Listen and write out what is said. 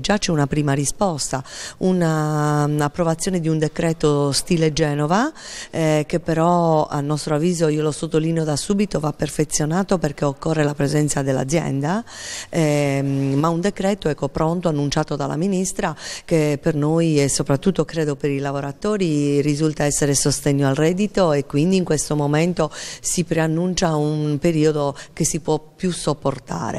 Già c'è una prima risposta, un'approvazione um, di un decreto stile Genova eh, che però a nostro avviso, io lo sottolineo da subito, va perfezionato perché occorre la presenza dell'azienda, eh, ma un decreto ecco, pronto, annunciato dalla Ministra che per noi e soprattutto credo per i lavoratori risulta essere sostegno al reddito e quindi in questo momento si preannuncia un periodo che si può più sopportare.